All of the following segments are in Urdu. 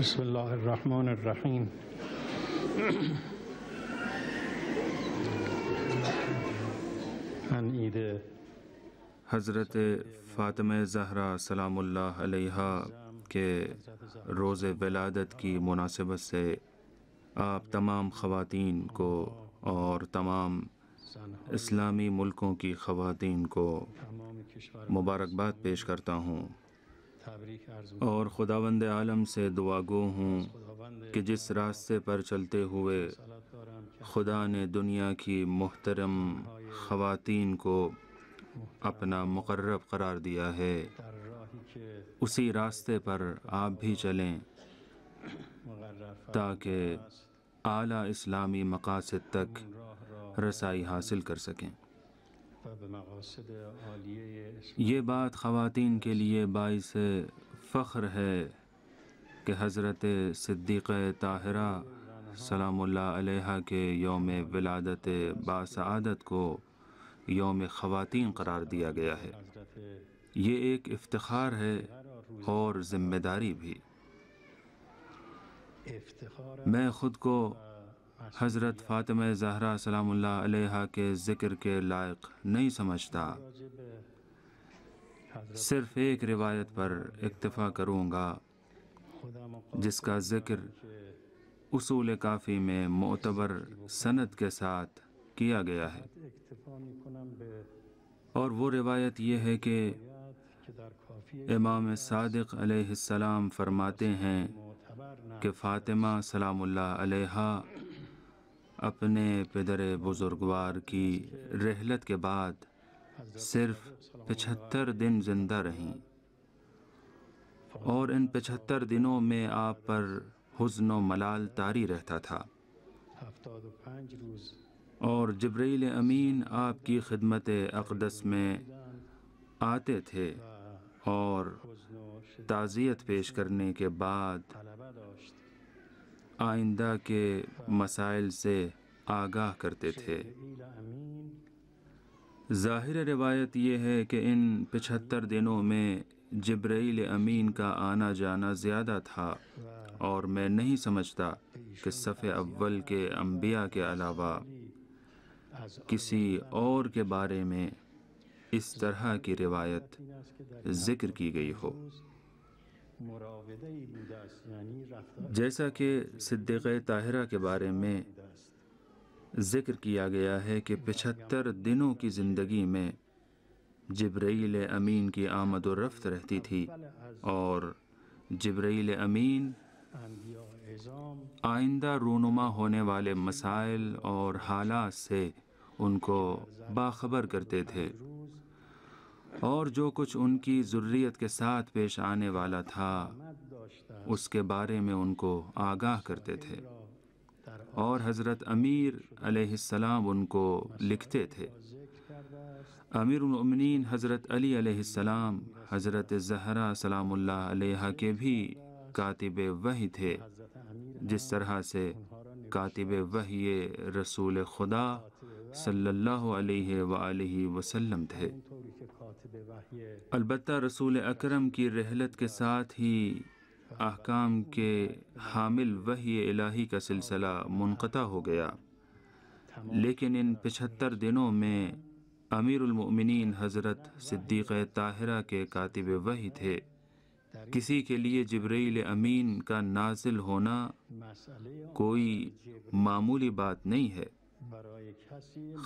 بسم اللہ الرحمن الرحیم حضرت فاطمہ زہرا سلام اللہ علیہ کے روز ولادت کی مناسبت سے آپ تمام خواتین کو اور تمام اسلامی ملکوں کی خواتین کو مبارکباد پیش کرتا ہوں اور خداوند عالم سے دعا گو ہوں کہ جس راستے پر چلتے ہوئے خدا نے دنیا کی محترم خواتین کو اپنا مقرب قرار دیا ہے اسی راستے پر آپ بھی چلیں تاکہ اعلیٰ اسلامی مقاصد تک رسائی حاصل کر سکیں یہ بات خواتین کے لیے باعث فخر ہے کہ حضرت صدیق طاہرہ سلام اللہ علیہ کے یوم ولادت باسعادت کو یوم خواتین قرار دیا گیا ہے یہ ایک افتخار ہے اور ذمہ داری بھی میں خود کو حضرت فاطمہ زہرا سلام اللہ علیہ کے ذکر کے لائق نہیں سمجھتا صرف ایک روایت پر اکتفا کروں گا جس کا ذکر اصول کافی میں معتبر سند کے ساتھ کیا گیا ہے اور وہ روایت یہ ہے کہ امام صادق علیہ السلام فرماتے ہیں کہ فاطمہ سلام اللہ علیہ اپنے پدر بزرگوار کی رحلت کے بعد صرف پچھتر دن زندہ رہیں اور ان پچھتر دنوں میں آپ پر حزن و ملال تاری رہتا تھا اور جبریل امین آپ کی خدمت اقدس میں آتے تھے اور تعزیت پیش کرنے کے بعد آئندہ کے مسائل سے آگاہ کرتے تھے ظاہر روایت یہ ہے کہ ان پچھتر دنوں میں جبرائیل امین کا آنا جانا زیادہ تھا اور میں نہیں سمجھتا کہ صف اول کے انبیاء کے علاوہ کسی اور کے بارے میں اس طرح کی روایت ذکر کی گئی ہو یعنی جیسا کہ صدیق طاہرہ کے بارے میں ذکر کیا گیا ہے کہ پچھتر دنوں کی زندگی میں جبریل امین کی آمد و رفت رہتی تھی اور جبریل امین آئندہ رونما ہونے والے مسائل اور حالات سے ان کو باخبر کرتے تھے اور جو کچھ ان کی ضروریت کے ساتھ پیش آنے والا تھا اس کے بارے میں ان کو آگاہ کرتے تھے اور حضرت امیر علیہ السلام ان کو لکھتے تھے امیر المؤمنین حضرت علی علیہ السلام حضرت زہرا سلام اللہ علیہ کے بھی کاتب وہی تھے جس طرح سے کاتب وحی رسول خدا صلی اللہ علیہ وآلہ وسلم تھے البتہ رسول اکرم کی رحلت کے ساتھ ہی احکام کے حامل وحی الہی کا سلسلہ منقطع ہو گیا لیکن ان پچھتر دنوں میں امیر المؤمنین حضرت صدیق طاہرہ کے کاتب وحی تھے کسی کے لیے جبریل امین کا نازل ہونا کوئی معمولی بات نہیں ہے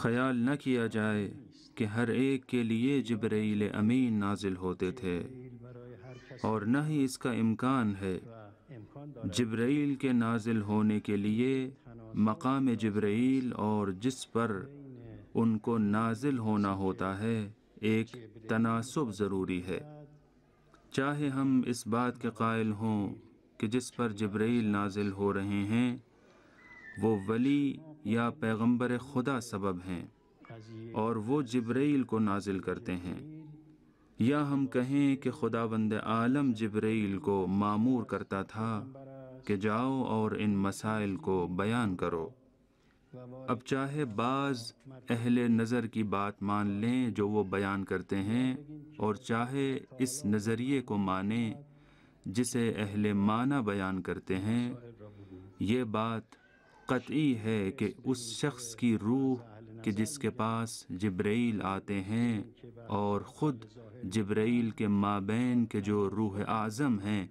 خیال نہ کیا جائے کہ ہر ایک کے لیے جبرائیل امین نازل ہوتے تھے اور نہ ہی اس کا امکان ہے جبرائیل کے نازل ہونے کے لیے مقام جبرائیل اور جس پر ان کو نازل ہونا ہوتا ہے ایک تناسب ضروری ہے چاہے ہم اس بات کے قائل ہوں کہ جس پر جبرائیل نازل ہو رہے ہیں وہ ولی یا پیغمبر خدا سبب ہیں اور وہ جبریل کو نازل کرتے ہیں یا ہم کہیں کہ خدا بند عالم جبریل کو معمور کرتا تھا کہ جاؤ اور ان مسائل کو بیان کرو اب چاہے بعض اہل نظر کی بات مان لیں جو وہ بیان کرتے ہیں اور چاہے اس نظریے کو مانیں جسے اہل معنی بیان کرتے ہیں یہ بات قطعی ہے کہ اس شخص کی روح کہ جس کے پاس جبرائیل آتے ہیں اور خود جبرائیل کے مابین کے جو روح اعظم ہیں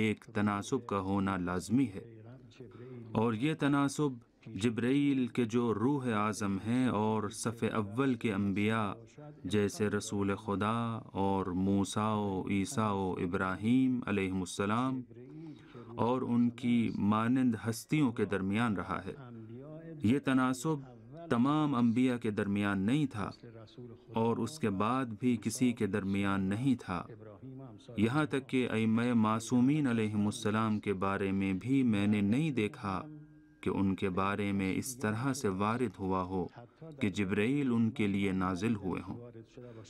ایک تناسب کا ہونا لازمی ہے اور یہ تناسب جبرائیل کے جو روح اعظم ہیں اور صف اول کے انبیاء جیسے رسول خدا اور موسیٰ و عیسیٰ و ابراہیم علیہ السلام اور ان کی مانند ہستیوں کے درمیان رہا ہے یہ تناسب تمام انبیاء کے درمیان نہیں تھا اور اس کے بعد بھی کسی کے درمیان نہیں تھا یہاں تک کہ ائمہ معصومین علیہم السلام کے بارے میں بھی میں نے نہیں دیکھا کہ ان کے بارے میں اس طرح سے وارد ہوا ہو کہ جبرائیل ان کے لیے نازل ہوئے ہوں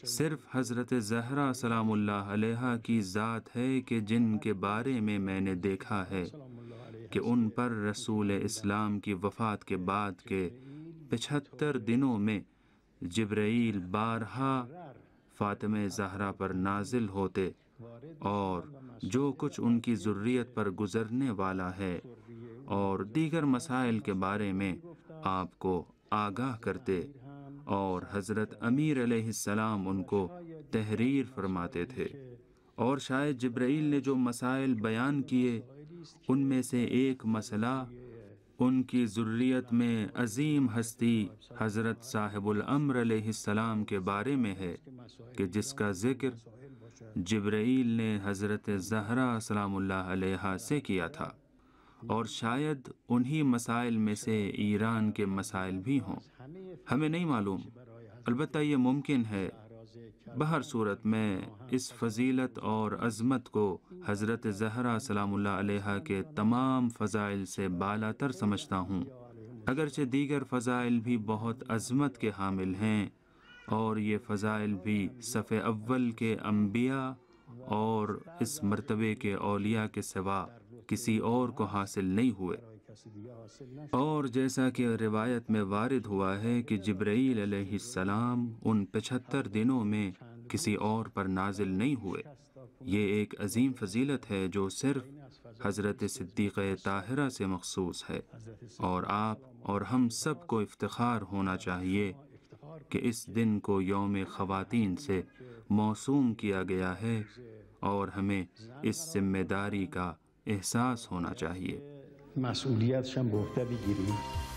صرف حضرت زہرا سلام اللہ علیہ کی ذات ہے کہ جن کے بارے میں میں نے دیکھا ہے کہ ان پر رسول اسلام کی وفات کے بعد کے پچہتر دنوں میں جبرائیل بارہا فاطم زہرا پر نازل ہوتے اور جو کچھ ان کی ضروریت پر گزرنے والا ہے اور دیگر مسائل کے بارے میں آپ کو آگاہ کرتے اور حضرت امیر علیہ السلام ان کو تحریر فرماتے تھے اور شاید جبرائیل نے جو مسائل بیان کیے ان میں سے ایک مسئلہ ان کی ذریت میں عظیم ہستی حضرت صاحب الامر علیہ السلام کے بارے میں ہے کہ جس کا ذکر جبرائیل نے حضرت زہرہ السلام اللہ علیہ سے کیا تھا اور شاید انہی مسائل میں سے ایران کے مسائل بھی ہوں ہمیں نہیں معلوم البتہ یہ ممکن ہے بہر صورت میں اس فضیلت اور عظمت کو حضرت زہرہ سلام اللہ علیہ کے تمام فضائل سے بالا تر سمجھتا ہوں اگرچہ دیگر فضائل بھی بہت عظمت کے حامل ہیں اور یہ فضائل بھی صف اول کے انبیاء اور اس مرتبے کے اولیاء کے سوا کسی اور کو حاصل نہیں ہوئے اور جیسا کہ روایت میں وارد ہوا ہے کہ جبرائیل علیہ السلام ان پچھتر دنوں میں کسی اور پر نازل نہیں ہوئے یہ ایک عظیم فضیلت ہے جو صرف حضرت صدیق طاہرہ سے مخصوص ہے اور آپ اور ہم سب کو افتخار ہونا چاہیے کہ اس دن کو یوم خواتین سے موسوم کیا گیا ہے اور ہمیں اس ذمہ داری کا احساس ہونا چاہیے مسئولیتش هم بگیریم